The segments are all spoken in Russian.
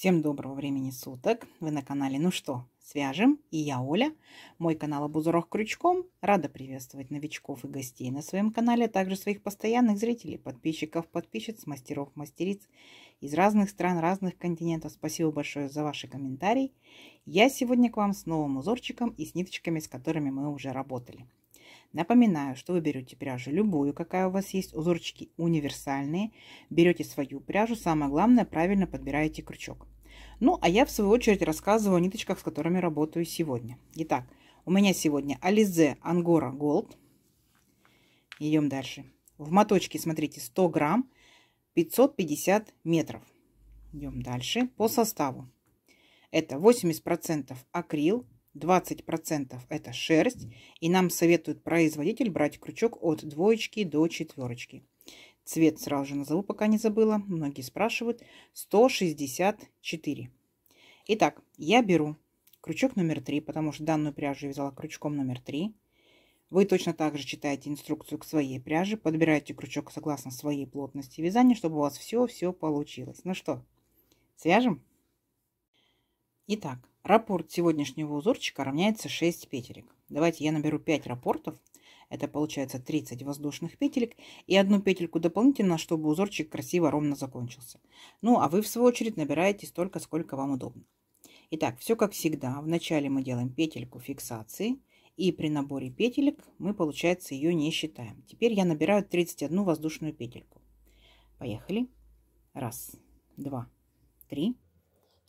Всем доброго времени суток! Вы на канале «Ну что, свяжем?» и я Оля, мой канал об узорах крючком. Рада приветствовать новичков и гостей на своем канале, а также своих постоянных зрителей, подписчиков, подписчиц, мастеров, мастериц из разных стран, разных континентов. Спасибо большое за ваши комментарии. Я сегодня к вам с новым узорчиком и с ниточками, с которыми мы уже работали. Напоминаю, что вы берете пряжу любую, какая у вас есть, узорчики универсальные, берете свою пряжу, самое главное, правильно подбираете крючок. Ну, а я в свою очередь рассказываю о ниточках, с которыми работаю сегодня. Итак, у меня сегодня Ализе Ангора Голд. Идем дальше. В моточке, смотрите, 100 грамм, 550 метров. Идем дальше по составу. Это 80% акрил, 20% это шерсть, и нам советует производитель брать крючок от двоечки до четверочки. Цвет сразу же назову, пока не забыла. Многие спрашивают. 164. Итак, я беру крючок номер 3, потому что данную пряжу я вязала крючком номер 3. Вы точно так же читаете инструкцию к своей пряже, подбираете крючок согласно своей плотности вязания, чтобы у вас все-все получилось. Ну что, свяжем? Итак, раппорт сегодняшнего узорчика равняется 6 петелек. Давайте я наберу 5 раппортов. Это получается 30 воздушных петелек и одну петельку дополнительно, чтобы узорчик красиво ровно закончился. Ну, а вы в свою очередь набираете столько, сколько вам удобно. Итак, все как всегда. Вначале мы делаем петельку фиксации и при наборе петелек мы, получается, ее не считаем. Теперь я набираю 31 воздушную петельку. Поехали. Раз, два, три,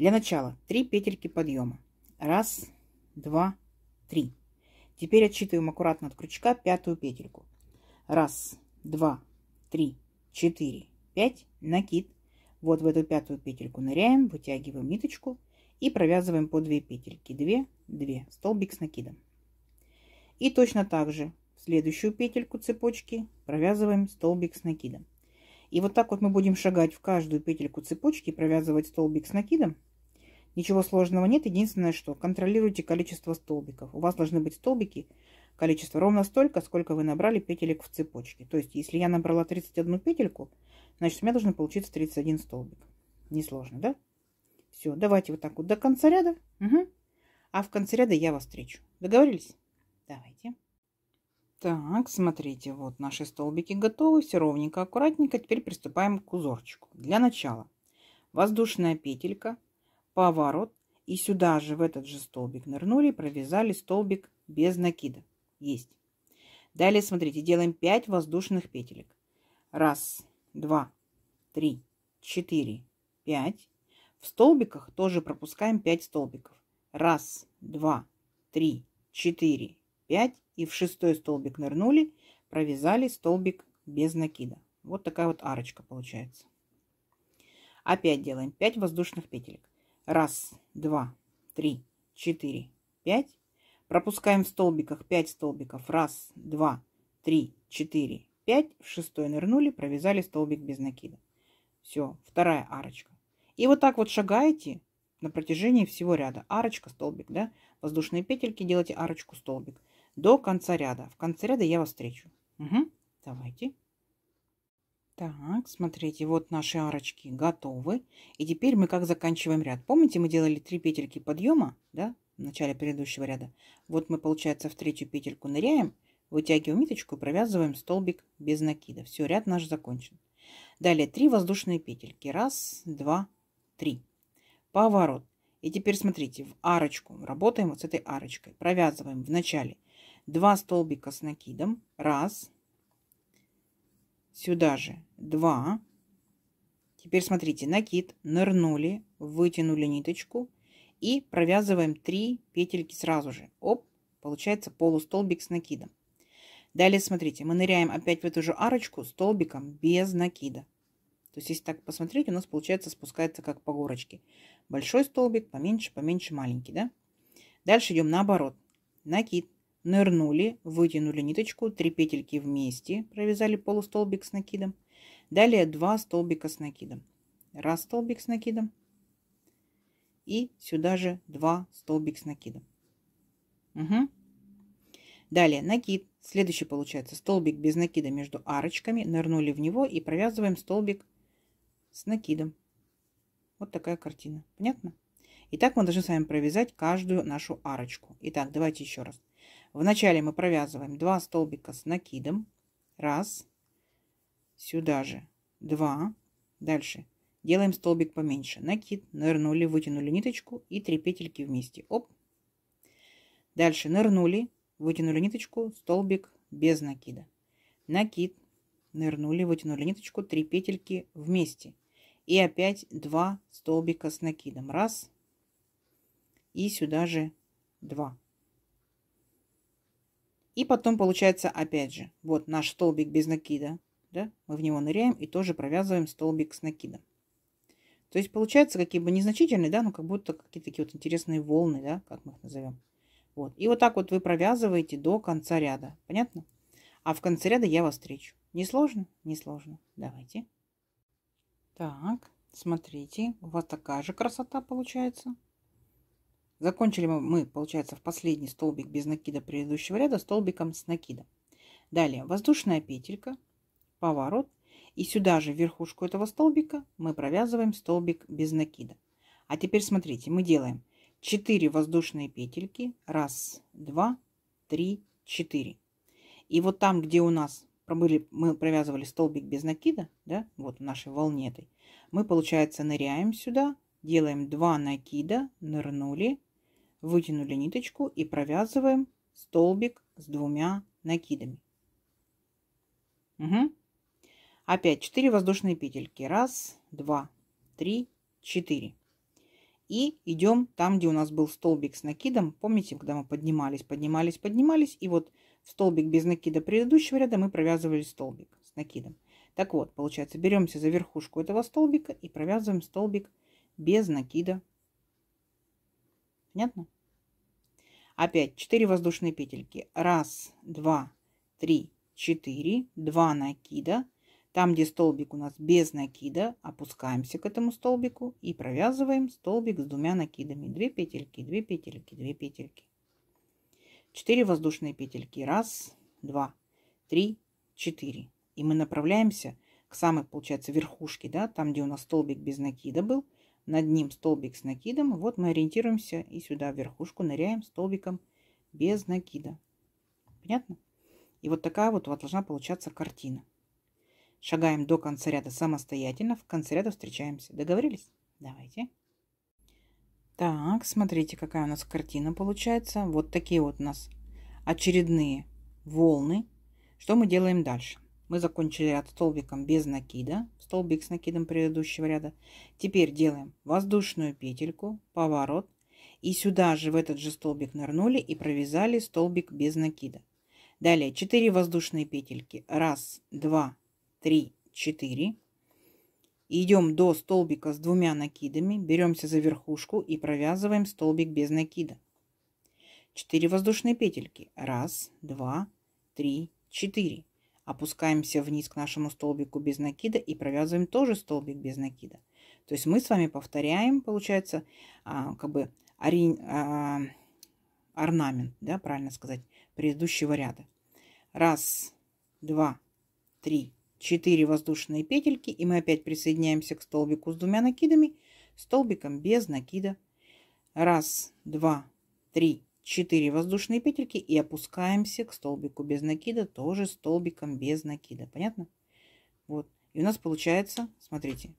Для начала три петельки подъема. Раз, два, три. Теперь отсчитываем аккуратно от крючка пятую петельку. Раз, два, три, четыре, пять. Накид. Вот в эту пятую петельку ныряем, вытягиваем ниточку и провязываем по две петельки. две, две. Столбик с накидом. И точно так же в следующую петельку цепочки провязываем столбик с накидом. И вот так вот мы будем шагать в каждую петельку цепочки, провязывать столбик с накидом Ничего сложного нет. Единственное, что контролируйте количество столбиков. У вас должны быть столбики количество ровно столько, сколько вы набрали петелек в цепочке. То есть, если я набрала 31 петельку, значит, у меня должно получиться 31 столбик. Несложно, да? Все, давайте вот так вот до конца ряда. Угу. А в конце ряда я вас встречу. Договорились? Давайте. Так, смотрите, вот наши столбики готовы, все ровненько, аккуратненько. Теперь приступаем к узорчику. Для начала воздушная петелька поворот. И сюда же, в этот же столбик нырнули, провязали столбик без накида. Есть. Далее, смотрите, делаем 5 воздушных петелек. Раз, два, три, четыре, пять. В столбиках тоже пропускаем 5 столбиков. Раз, два, три, четыре, пять. И в шестой столбик нырнули, провязали столбик без накида. Вот такая вот арочка получается. Опять делаем 5 воздушных петелек. Раз, два, три, четыре, пять. Пропускаем в столбиках 5 столбиков. Раз, два, три, четыре, пять. В шестой нырнули, провязали столбик без накида. Все, вторая арочка. И вот так вот шагаете на протяжении всего ряда. Арочка, столбик, да? Воздушные петельки делайте арочку, столбик. До конца ряда. В конце ряда я вас встречу. Угу, давайте. Так, смотрите, вот наши арочки готовы. И теперь мы как заканчиваем ряд. Помните, мы делали 3 петельки подъема, да, в начале предыдущего ряда? Вот мы, получается, в третью петельку ныряем, вытягиваем ниточку провязываем столбик без накида. Все, ряд наш закончен. Далее 3 воздушные петельки. Раз, два, три. Поворот. И теперь смотрите, в арочку работаем вот с этой арочкой. Провязываем в начале 2 столбика с накидом. Раз, Сюда же 2. Теперь смотрите, накид, нырнули, вытянули ниточку и провязываем 3 петельки сразу же. Оп, получается полустолбик с накидом. Далее смотрите, мы ныряем опять в эту же арочку столбиком без накида. То есть, если так посмотреть, у нас получается спускается как по горочке. Большой столбик, поменьше, поменьше, маленький, да? Дальше идем наоборот. Накид, Нырнули, вытянули ниточку, три петельки вместе, провязали полустолбик с накидом. Далее два столбика с накидом. Раз столбик с накидом. И сюда же два столбик с накидом. Угу. Далее накид. Следующий получается столбик без накида между арочками. Нырнули в него и провязываем столбик с накидом. Вот такая картина. Понятно? Итак, мы должны с вами провязать каждую нашу арочку. Итак, давайте еще раз. Вначале мы провязываем 2 столбика с накидом. Раз. Сюда же 2. Дальше делаем столбик поменьше. Накид, нырнули, вытянули ниточку и 3 петельки вместе. Оп. Дальше нырнули, вытянули ниточку, столбик без накида. Накид, нырнули, вытянули ниточку, 3 петельки вместе. И опять 2 столбика с накидом. Раз. И сюда же 2. И потом получается опять же, вот наш столбик без накида, да, мы в него ныряем и тоже провязываем столбик с накидом. То есть получается какие бы незначительные, да, но как будто какие-то такие вот интересные волны, да, как мы их назовем. Вот. И вот так вот вы провязываете до конца ряда. Понятно? А в конце ряда я вас встречу. Не сложно? Не сложно. Давайте. Так, смотрите, у вас такая же красота получается. Закончили мы, получается, в последний столбик без накида предыдущего ряда столбиком с накидом. Далее воздушная петелька, поворот. И сюда же, в верхушку этого столбика, мы провязываем столбик без накида. А теперь смотрите, мы делаем 4 воздушные петельки. раз, два, три, четыре. И вот там, где у нас пробыли, мы провязывали столбик без накида, да, вот в нашей волне этой, мы, получается, ныряем сюда, делаем 2 накида, нырнули, вытянули ниточку и провязываем столбик с двумя накидами. Угу. Опять 4 воздушные петельки. Раз, два, три, четыре. И идем там, где у нас был столбик с накидом. Помните, когда мы поднимались, поднимались, поднимались. И вот в столбик без накида предыдущего ряда мы провязывали столбик с накидом. Так вот, получается, беремся за верхушку этого столбика и провязываем столбик без накида Понятно? Опять 4 воздушные петельки. Раз, два, три, четыре. Два накида. Там, где столбик у нас без накида, опускаемся к этому столбику и провязываем столбик с двумя накидами. 2 петельки, 2 петельки, 2 петельки. 4 воздушные петельки. Раз, два, три, четыре. И мы направляемся к самой, получается, верхушке, да, там, где у нас столбик без накида был – над ним столбик с накидом. Вот мы ориентируемся и сюда в верхушку ныряем столбиком без накида. Понятно? И вот такая вот у вас должна получаться картина. Шагаем до конца ряда самостоятельно. В конце ряда встречаемся. Договорились? Давайте. Так, смотрите, какая у нас картина получается. Вот такие вот у нас очередные волны. Что мы делаем дальше? Мы закончили ряд столбиком без накида, столбик с накидом предыдущего ряда. Теперь делаем воздушную петельку, поворот. И сюда же в этот же столбик нырнули и провязали столбик без накида. Далее 4 воздушные петельки. 1, 2, 3, 4. Идем до столбика с двумя накидами, беремся за верхушку и провязываем столбик без накида. 4 воздушные петельки. 1, 2, 3, 4. Опускаемся вниз к нашему столбику без накида и провязываем тоже столбик без накида. То есть мы с вами повторяем, получается, а, как бы ори... а, орнамент, да, правильно сказать, предыдущего ряда. Раз, два, три, четыре воздушные петельки, и мы опять присоединяемся к столбику с двумя накидами, столбиком без накида. Раз, два, три, 4 воздушные петельки и опускаемся к столбику без накида, тоже столбиком без накида. Понятно? Вот. И у нас получается, смотрите,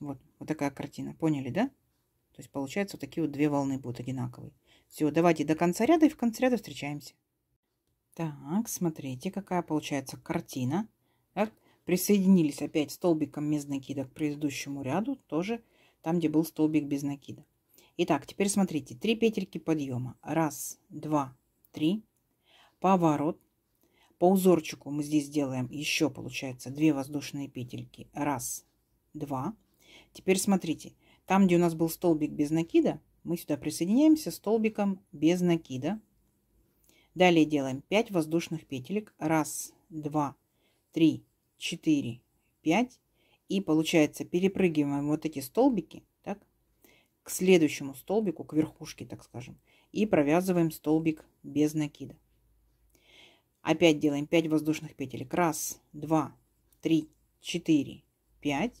вот, вот такая картина. Поняли, да? То есть получается вот такие вот две волны будут одинаковые. Все, давайте до конца ряда и в конце ряда встречаемся. Так, смотрите, какая получается картина. Так, присоединились опять столбиком без накида к предыдущему ряду, тоже там, где был столбик без накида. Итак, теперь смотрите. Три петельки подъема. Раз, два, три. Поворот. По узорчику мы здесь делаем еще, получается, две воздушные петельки. Раз, два. Теперь смотрите. Там, где у нас был столбик без накида, мы сюда присоединяемся столбиком без накида. Далее делаем 5 воздушных петелек. Раз, два, три, четыре, пять. И получается перепрыгиваем вот эти столбики к следующему столбику, к верхушке, так скажем, и провязываем столбик без накида. Опять делаем 5 воздушных петель: Раз, два, три, четыре, пять.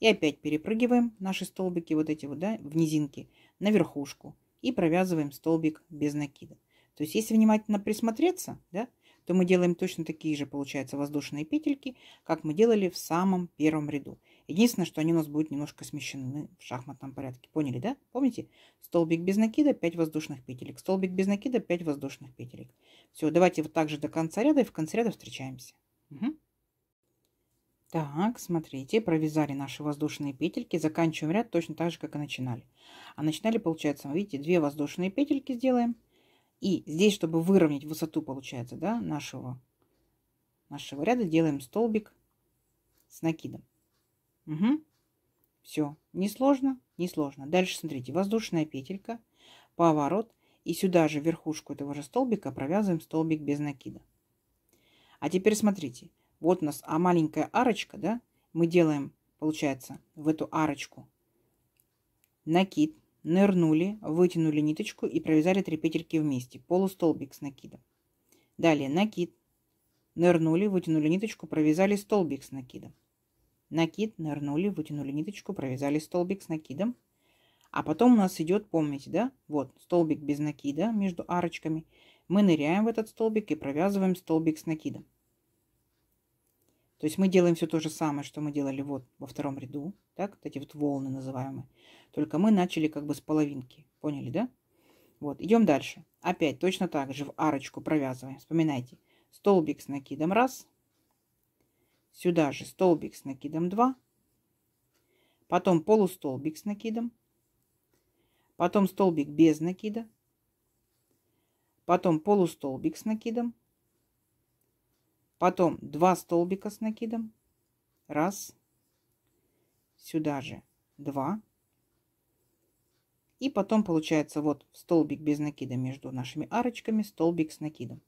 И опять перепрыгиваем наши столбики, вот эти вот, да, в низинке, на верхушку. И провязываем столбик без накида. То есть, если внимательно присмотреться, да, то мы делаем точно такие же, получается, воздушные петельки, как мы делали в самом первом ряду. Единственное, что они у нас будут немножко смещены в шахматном порядке. Поняли, да? Помните? Столбик без накида, 5 воздушных петелек. Столбик без накида, 5 воздушных петелек. Все, давайте вот так же до конца ряда, и в конце ряда встречаемся. Угу. Так, смотрите, провязали наши воздушные петельки, заканчиваем ряд точно так же, как и начинали. А начинали, получается, вы видите, две воздушные петельки сделаем. И здесь, чтобы выровнять высоту, получается, да, нашего, нашего ряда, делаем столбик с накидом. Угу. Все. Несложно? Несложно. Дальше смотрите. Воздушная петелька, поворот. И сюда же верхушку этого же столбика провязываем столбик без накида. А теперь смотрите. Вот у нас а маленькая арочка, да? Мы делаем, получается, в эту арочку накид, нырнули, вытянули ниточку и провязали три петельки вместе. Полустолбик с накидом. Далее накид, нырнули, вытянули ниточку, провязали столбик с накидом. Накид, нырнули, вытянули ниточку, провязали столбик с накидом. А потом у нас идет, помните, да? Вот, столбик без накида между арочками. Мы ныряем в этот столбик и провязываем столбик с накидом. То есть мы делаем все то же самое, что мы делали вот во втором ряду, так, вот эти вот волны называемые. Только мы начали как бы с половинки, поняли, да? Вот, идем дальше. Опять точно так же в арочку провязываем. Вспоминайте, столбик с накидом раз, Сюда же столбик с накидом 2. Потом полустолбик с накидом. Потом столбик без накида. Потом полустолбик с накидом. Потом два столбика с накидом. Раз. Сюда же два. И потом получается вот столбик без накида между нашими арочками, столбик с накидом.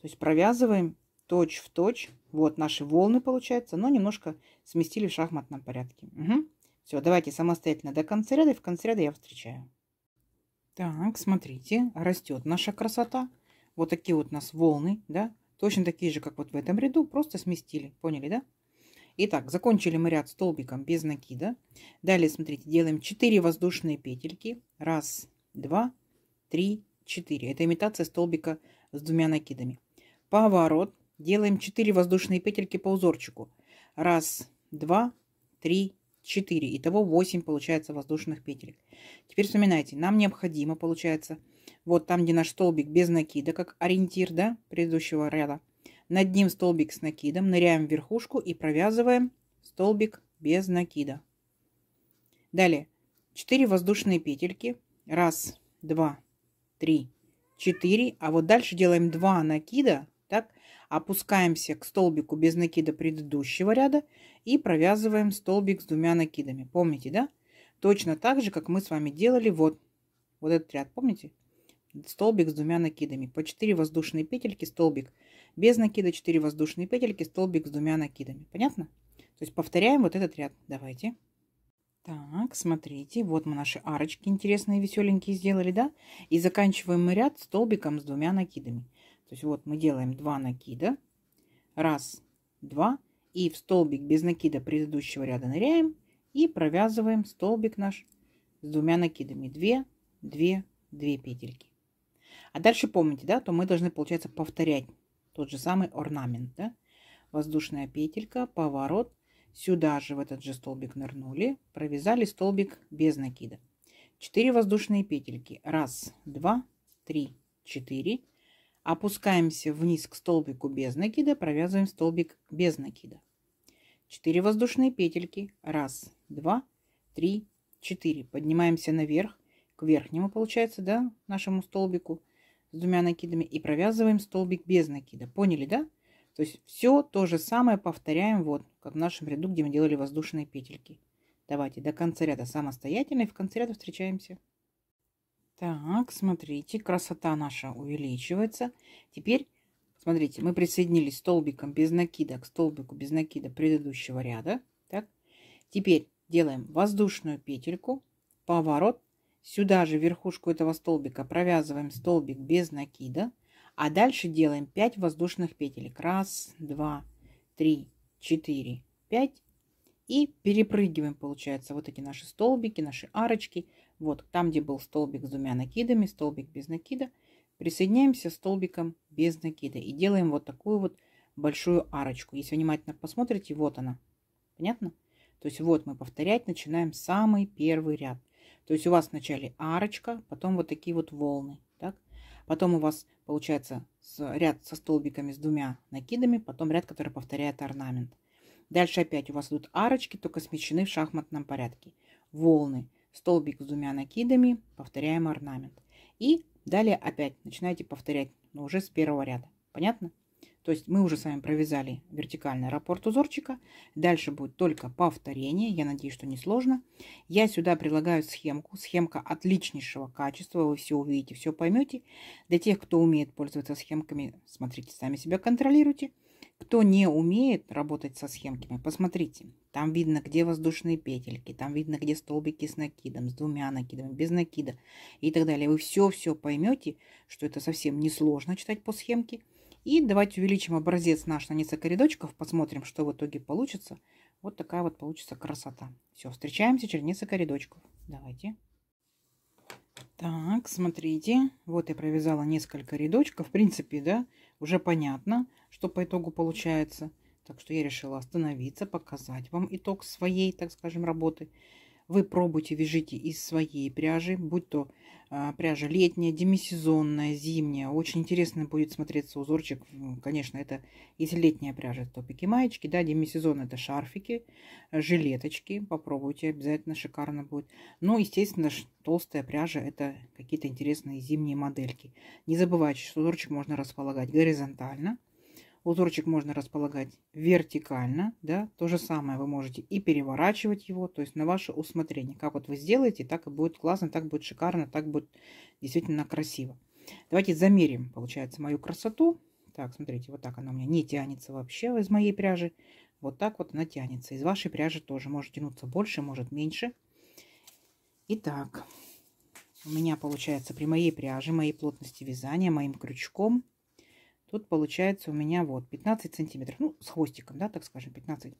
То есть провязываем точь в точь. Вот наши волны получаются, но немножко сместили в шахматном порядке. Угу. Все, давайте самостоятельно до конца ряда, и в конце ряда я встречаю. Так, смотрите, растет наша красота. Вот такие вот у нас волны, да, точно такие же, как вот в этом ряду, просто сместили, поняли, да? Итак, закончили мы ряд столбиком без накида. Далее, смотрите, делаем 4 воздушные петельки. Раз, два, три, четыре. Это имитация столбика с двумя накидами. Поворот Делаем 4 воздушные петельки по узорчику. Раз, два, три, 4. Итого 8 получается воздушных петель. Теперь вспоминайте, нам необходимо получается вот там, где наш столбик без накида, как ориентир да, предыдущего ряда. Над ним столбик с накидом, ныряем в верхушку и провязываем столбик без накида. Далее 4 воздушные петельки. Раз, два, три, четыре. А вот дальше делаем 2 накида Опускаемся к столбику без накида предыдущего ряда и провязываем столбик с двумя накидами. Помните, да? Точно так же, как мы с вами делали вот, вот этот ряд. Помните? Столбик с двумя накидами. По 4 воздушные петельки столбик без накида, 4 воздушные петельки, столбик с двумя накидами. Понятно? То есть повторяем вот этот ряд. Давайте. Так, смотрите, вот мы наши арочки интересные, веселенькие сделали, да? И заканчиваем мы ряд столбиком с двумя накидами. То есть вот мы делаем 2 накида. Раз, два. И в столбик без накида предыдущего ряда ныряем. И провязываем столбик наш с двумя накидами. 2, 2, 2 петельки. А дальше помните, да, то мы должны, получается, повторять тот же самый орнамент, да. Воздушная петелька, поворот. Сюда же в этот же столбик нырнули, провязали столбик без накида. 4 воздушные петельки. 1, 2, 3, 4, Опускаемся вниз к столбику без накида, провязываем столбик без накида. 4 воздушные петельки. 1, 2, 3, 4. Поднимаемся наверх, к верхнему, получается, да, нашему столбику с двумя накидами. И провязываем столбик без накида. Поняли, да? То есть все то же самое повторяем, вот, как в нашем ряду, где мы делали воздушные петельки. Давайте до конца ряда самостоятельно и в конце ряда встречаемся. Так, смотрите, красота наша увеличивается. Теперь, смотрите, мы присоединились столбиком без накида к столбику без накида предыдущего ряда. Так, теперь делаем воздушную петельку, поворот. Сюда же верхушку этого столбика провязываем столбик без накида. А дальше делаем 5 воздушных петелек. Раз, два, три, четыре, пять и перепрыгиваем, получается, вот эти наши столбики, наши арочки. Вот там, где был столбик с двумя накидами, столбик без накида, присоединяемся столбиком без накида и делаем вот такую вот большую арочку. Если внимательно посмотрите, вот она. Понятно? То есть вот мы повторять начинаем самый первый ряд. То есть у вас вначале арочка, потом вот такие вот волны. Так? Потом у вас получается ряд со столбиками с двумя накидами, потом ряд, который повторяет орнамент. Дальше опять у вас идут арочки, только смещены в шахматном порядке. Волны, столбик с двумя накидами, повторяем орнамент. И далее опять начинаете повторять, но уже с первого ряда. Понятно? То есть мы уже с вами провязали вертикальный раппорт узорчика. Дальше будет только повторение. Я надеюсь, что не сложно. Я сюда прилагаю схемку. Схемка отличнейшего качества. Вы все увидите, все поймете. Для тех, кто умеет пользоваться схемками, смотрите, сами себя контролируйте. Кто не умеет работать со схемками, посмотрите. Там видно, где воздушные петельки, там видно, где столбики с накидом, с двумя накидами, без накида и так далее. Вы все-все поймете, что это совсем несложно читать по схемке. И давайте увеличим образец наш на несколько рядочков, посмотрим, что в итоге получится. Вот такая вот получится красота. Все, встречаемся через несколько рядочков. Давайте. Так, смотрите, вот я провязала несколько рядочков, в принципе, да, уже понятно что по итогу получается. Так что я решила остановиться, показать вам итог своей, так скажем, работы. Вы пробуйте, вяжите из своей пряжи, будь то а, пряжа летняя, демисезонная, зимняя. Очень интересно будет смотреться узорчик. Конечно, это если летняя пряжа, то топики, маечки, да, демисезон это шарфики, жилеточки. Попробуйте, обязательно шикарно будет. Ну, естественно, толстая пряжа это какие-то интересные зимние модельки. Не забывайте, что узорчик можно располагать горизонтально Узорчик можно располагать вертикально, да, то же самое вы можете и переворачивать его, то есть на ваше усмотрение. Как вот вы сделаете, так и будет классно, так будет шикарно, так будет действительно красиво. Давайте замерим, получается, мою красоту. Так, смотрите, вот так она у меня не тянется вообще из моей пряжи. Вот так вот она тянется. Из вашей пряжи тоже может тянуться больше, может меньше. Итак, у меня получается при моей пряже, моей плотности вязания, моим крючком Тут получается у меня вот 15 сантиметров. Ну, с хвостиком, да, так скажем, 15.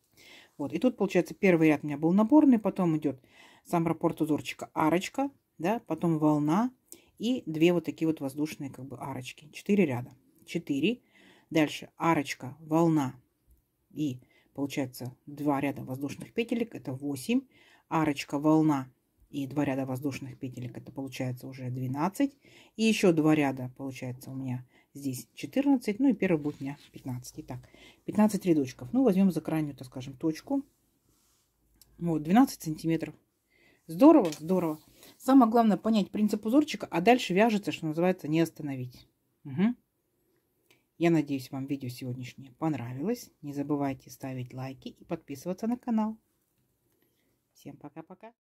Вот. И тут получается первый ряд у меня был наборный, потом идет сам раппорт узорчика арочка, да, потом волна и две вот такие вот воздушные как бы арочки. Четыре ряда. Четыре. Дальше арочка, волна и получается два ряда воздушных петелек, это 8. Арочка, волна и два ряда воздушных петелек, это получается уже 12. И еще два ряда получается у меня здесь 14, ну и первый будет у 15. Итак, 15 рядочков. Ну, возьмем за крайнюю, так скажем, точку. Вот, 12 сантиметров. Здорово, здорово. Самое главное понять принцип узорчика, а дальше вяжется, что называется, не остановить. Угу. Я надеюсь, вам видео сегодняшнее понравилось. Не забывайте ставить лайки и подписываться на канал. Всем пока-пока.